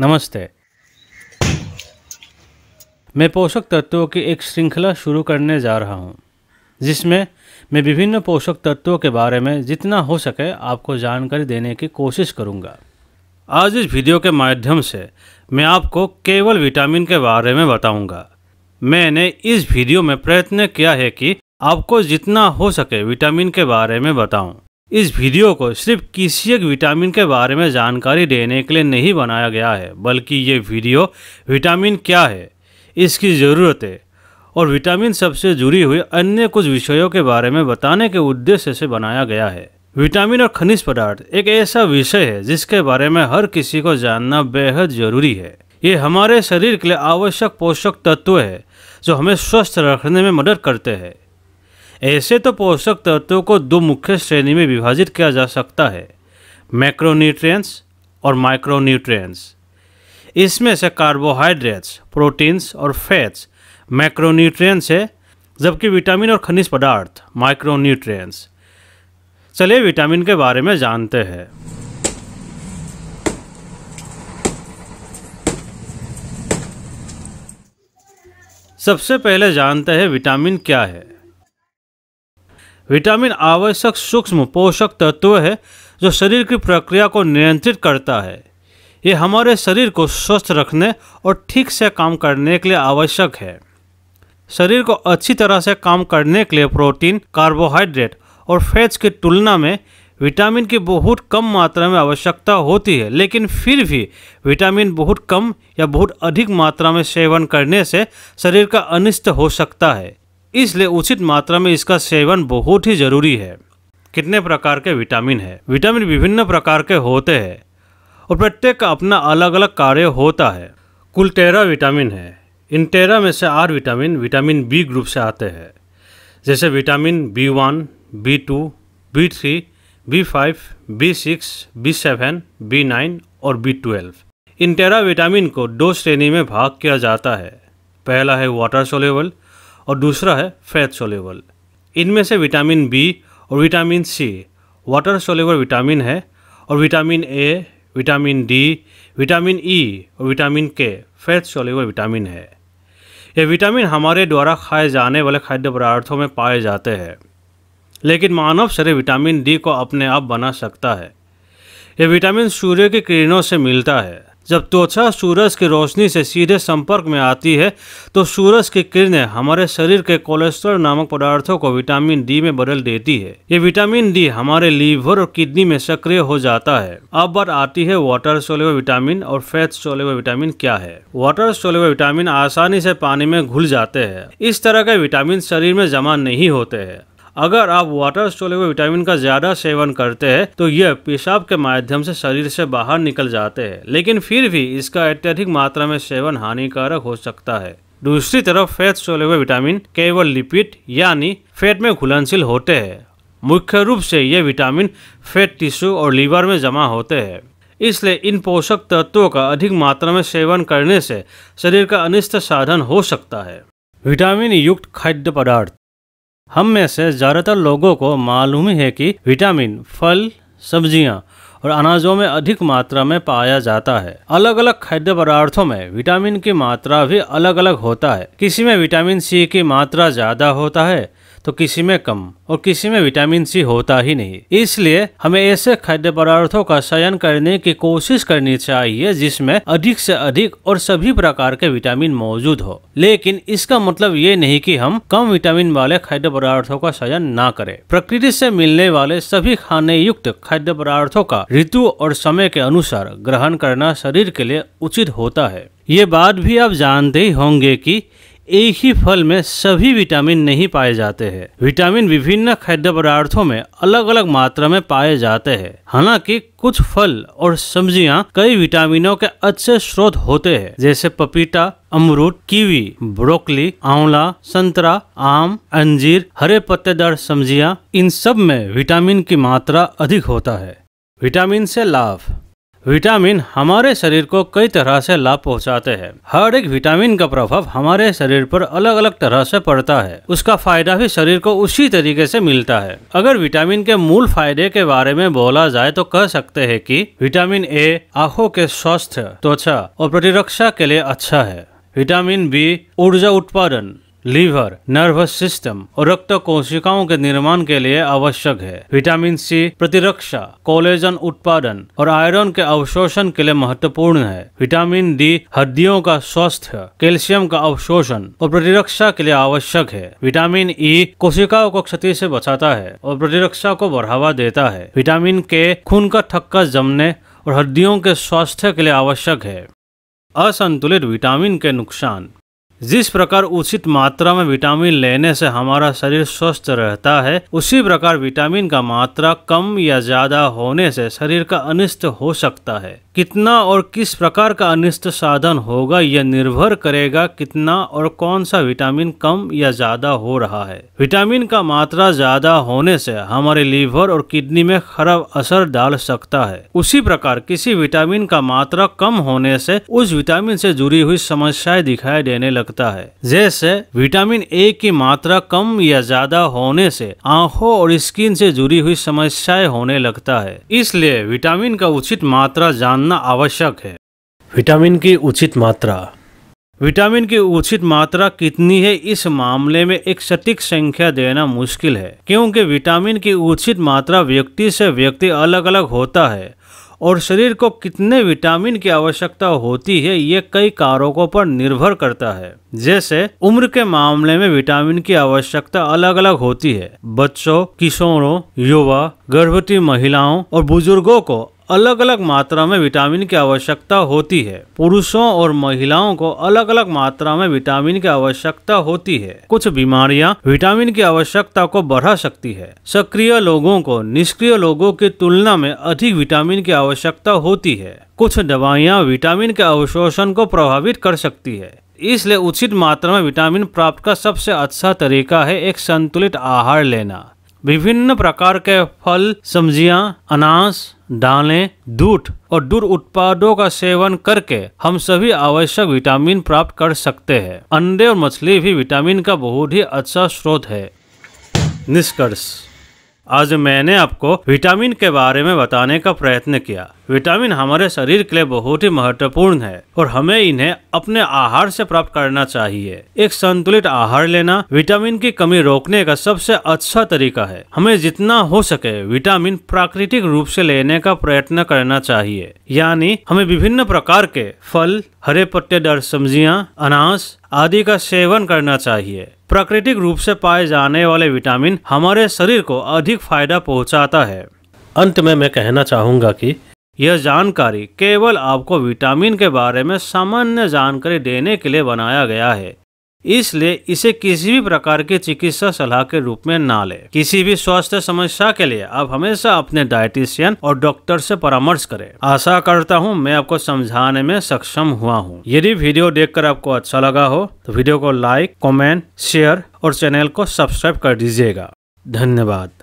नमस्ते मैं पोषक तत्वों की एक श्रृंखला शुरू करने जा रहा हूँ जिसमें मैं विभिन्न पोषक तत्वों के बारे में जितना हो सके आपको जानकारी देने की कोशिश करूँगा आज इस वीडियो के माध्यम से मैं आपको केवल विटामिन के बारे में बताऊंगा मैंने इस वीडियो में प्रयत्न किया है कि आपको जितना हो सके विटामिन के बारे में बताऊं। इस वीडियो को सिर्फ किसी एक विटामिन के बारे में जानकारी देने के लिए नहीं बनाया गया है बल्कि ये वीडियो विटामिन क्या है इसकी ज़रूरत है और विटामिन सबसे जुड़ी हुई अन्य कुछ विषयों के बारे में बताने के उद्देश्य से बनाया गया है विटामिन और खनिज पदार्थ एक ऐसा विषय है जिसके बारे में हर किसी को जानना बेहद जरूरी है ये हमारे शरीर के लिए आवश्यक पोषक तत्व है जो हमें स्वस्थ रखने में मदद करते हैं ऐसे तो पोषक तत्वों को दो मुख्य श्रेणी में विभाजित किया जा सकता है मैक्रोन्यूट्रिएंट्स और माइक्रोन्यूट्रिएंट्स इसमें से कार्बोहाइड्रेट्स प्रोटीन्स और फैट्स मैक्रोन्यूट्रिएंट्स है जबकि विटामिन और खनिज पदार्थ माइक्रोन्यूट्रिएंट्स चलिए विटामिन के बारे में जानते हैं सबसे पहले जानते हैं विटामिन क्या है विटामिन आवश्यक सूक्ष्म पोषक तत्व है जो शरीर की प्रक्रिया को नियंत्रित करता है ये हमारे शरीर को स्वस्थ रखने और ठीक से काम करने के लिए आवश्यक है शरीर को अच्छी तरह से काम करने के लिए प्रोटीन कार्बोहाइड्रेट और फैट्स की तुलना में विटामिन की बहुत कम मात्रा में आवश्यकता होती है लेकिन फिर भी विटामिन बहुत कम या बहुत अधिक मात्रा में सेवन करने से शरीर का अनिष्ट हो सकता है इसलिए उचित मात्रा में इसका सेवन बहुत ही ज़रूरी है कितने प्रकार के विटामिन है विटामिन विभिन्न प्रकार के होते हैं और प्रत्येक का अपना अलग अलग कार्य होता है कुल तेरह विटामिन है इन तेरह में से आठ विटामिन विटामिन बी ग्रुप से आते हैं जैसे vitamin B one B two B three B five B six B seven B nine और बी ट्वेल्व इन तेरह विटामिन को दो श्रेणी में भाग किया जाता है पहला है वाटर सोलेबल और दूसरा है फैट सोलेबल इनमें से विटामिन बी और vitamin C water soluble vitamin है और vitamin A vitamin D vitamin E e और vitamin K fat soluble vitamin है ये विटामिन हमारे द्वारा खाए जाने वाले खाद्य पदार्थों में पाए जाते हैं लेकिन मानव शरीर विटामिन डी को अपने आप बना सकता है यह विटामिन सूर्य की किरणों से मिलता है जब त्वचा सूरज की रोशनी से सीधे संपर्क में आती है तो सूरज की किरणें हमारे शरीर के कोलेस्ट्रॉल नामक पदार्थों को विटामिन डी में बदल देती है ये विटामिन डी हमारे लीवर और किडनी में सक्रिय हो जाता है अब बात आती है वाटर सोलेबल विटामिन और फैट सोलेबल विटामिन क्या है वाटर सोलेबल विटामिन आसानी से पानी में घुल जाते हैं इस तरह के विटामिन शरीर में जमा नहीं होते हैं अगर आप वाटर स्टोले हुए विटामिन का ज्यादा सेवन करते हैं तो यह पेशाब के माध्यम से शरीर से बाहर निकल जाते हैं लेकिन फिर भी इसका अत्यधिक मात्रा में सेवन हानिकारक हो सकता है दूसरी तरफ फैट सोले हुए विटामिन केवल लिपिड यानी फैट में घुलनशील होते हैं मुख्य रूप से ये विटामिन फैट टिश्यू और लीवर में जमा होते हैं इसलिए इन पोषक तत्वों का अधिक मात्रा में सेवन करने से शरीर का अनिष्ट साधन हो सकता है विटामिन युक्त खाद्य पदार्थ हम में से ज़्यादातर लोगों को मालूम ही है कि विटामिन फल सब्जियाँ और अनाजों में अधिक मात्रा में पाया जाता है अलग अलग खाद्य पदार्थों में विटामिन की मात्रा भी अलग अलग होता है किसी में विटामिन सी की मात्रा ज़्यादा होता है तो किसी में कम और किसी में विटामिन सी होता ही नहीं इसलिए हमें ऐसे खाद्य पदार्थों का चयन करने की कोशिश करनी चाहिए जिसमें अधिक से अधिक और सभी प्रकार के विटामिन मौजूद हो लेकिन इसका मतलब ये नहीं कि हम कम विटामिन वाले खाद्य पदार्थों का चयन ना करें प्रकृति से मिलने वाले सभी खाने युक्त खाद्य पदार्थों का ऋतु और समय के अनुसार ग्रहण करना शरीर के लिए उचित होता है ये बात भी आप जानते ही होंगे कि एक ही फल में सभी विटामिन नहीं पाए जाते हैं विटामिन विभिन्न खाद्य पदार्थों में अलग अलग मात्रा में पाए जाते हैं हालांकि कुछ फल और सब्जियां कई विटामिनों के अच्छे स्रोत होते हैं जैसे पपीता अमरूद कीवी ब्रोकली आंवला संतरा आम अंजीर हरे पत्तेदार सब्जियां इन सब में विटामिन की मात्रा अधिक होता है विटामिन से लाभ विटामिन हमारे शरीर को कई तरह से लाभ पहुंचाते हैं हर एक विटामिन का प्रभाव हमारे शरीर पर अलग अलग तरह से पड़ता है उसका फायदा भी शरीर को उसी तरीके से मिलता है अगर विटामिन के मूल फायदे के बारे में बोला जाए तो कह सकते हैं कि विटामिन ए आंखों के स्वास्थ्य त्वचा और प्रतिरक्षा के लिए अच्छा है विटामिन बी ऊर्जा उत्पादन लीवर नर्वस सिस्टम और रक्त कोशिकाओं के निर्माण के लिए आवश्यक है विटामिन सी प्रतिरक्षा कोलेजन उत्पादन और आयरन के अवशोषण के लिए महत्वपूर्ण है विटामिन डी हड्डियों का स्वास्थ्य कैल्शियम का अवशोषण और प्रतिरक्षा के लिए आवश्यक है विटामिन ई e, कोशिकाओं को क्षति से बचाता है और प्रतिरक्षा को बढ़ावा देता है विटामिन के खून का थक्का जमने और हड्डियों के स्वास्थ्य के लिए आवश्यक है असंतुलित विटामिन के नुकसान जिस प्रकार उचित मात्रा में विटामिन लेने से हमारा शरीर स्वस्थ रहता है उसी प्रकार विटामिन का मात्रा कम या ज़्यादा होने से शरीर का अनिष्ट हो सकता है कितना और किस प्रकार का अनिष्ट साधन होगा यह निर्भर करेगा कितना और कौन सा विटामिन कम या ज्यादा हो रहा है विटामिन का मात्रा ज्यादा होने से हमारे लीवर और किडनी में खराब असर डाल सकता है उसी प्रकार किसी विटामिन का मात्रा कम होने से उस विटामिन से जुड़ी हुई समस्याएं दिखाई देने लगता है जैसे विटामिन ए की मात्रा कम या ज्यादा होने से आंखों और स्किन से जुड़ी हुई समस्याएं होने लगता है इसलिए विटामिन का उचित मात्रा जान जानना आवश्यक है विटामिन की उचित मात्रा विटामिन की उचित मात्रा कितनी है इस मामले में एक सटीक संख्या देना मुश्किल है क्योंकि विटामिन की उचित मात्रा व्यक्ति से व्यक्ति अलग अलग होता है और शरीर को कितने विटामिन की आवश्यकता होती है ये कई कारकों पर निर्भर करता है जैसे उम्र के मामले में विटामिन की आवश्यकता अलग अलग होती है बच्चों किशोरों युवा गर्भवती महिलाओं और बुजुर्गों को अलग अलग मात्रा में विटामिन की आवश्यकता होती है पुरुषों और महिलाओं को अलग अलग मात्रा में विटामिन की आवश्यकता होती है कुछ बीमारियां विटामिन की आवश्यकता को बढ़ा सकती है सक्रिय लोगों को निष्क्रिय लोगों की तुलना में अधिक विटामिन की आवश्यकता होती है कुछ दवाइयां विटामिन के अवशोषण को प्रभावित कर सकती है इसलिए उचित मात्रा में विटामिन प्राप्त का सबसे अच्छा तरीका है एक संतुलित आहार लेना विभिन्न प्रकार के फल सब्जियां, अनाज दालें दूध और दूध उत्पादों का सेवन करके हम सभी आवश्यक विटामिन प्राप्त कर सकते हैं अंडे और मछली भी विटामिन का बहुत ही अच्छा स्रोत है निष्कर्ष आज मैंने आपको विटामिन के बारे में बताने का प्रयत्न किया विटामिन हमारे शरीर के लिए बहुत ही महत्वपूर्ण है और हमें इन्हें अपने आहार से प्राप्त करना चाहिए एक संतुलित आहार लेना विटामिन की कमी रोकने का सबसे अच्छा तरीका है हमें जितना हो सके विटामिन प्राकृतिक रूप से लेने का प्रयत्न करना चाहिए यानी हमें विभिन्न प्रकार के फल हरे पत्तेदार सब्जियाँ अनाज आदि का सेवन करना चाहिए प्राकृतिक रूप से पाए जाने वाले विटामिन हमारे शरीर को अधिक फायदा पहुंचाता है अंत में मैं कहना चाहूँगा कि यह जानकारी केवल आपको विटामिन के बारे में सामान्य जानकारी देने के लिए बनाया गया है इसलिए इसे किसी भी प्रकार की चिकित्सा सलाह के रूप में ना लें। किसी भी स्वास्थ्य समस्या के लिए आप हमेशा अपने डायटिशियन और डॉक्टर से परामर्श करें आशा करता हूँ मैं आपको समझाने में सक्षम हुआ हूँ यदि वीडियो देखकर आपको अच्छा लगा हो तो वीडियो को लाइक कमेंट, शेयर और चैनल को सब्सक्राइब कर दीजिएगा धन्यवाद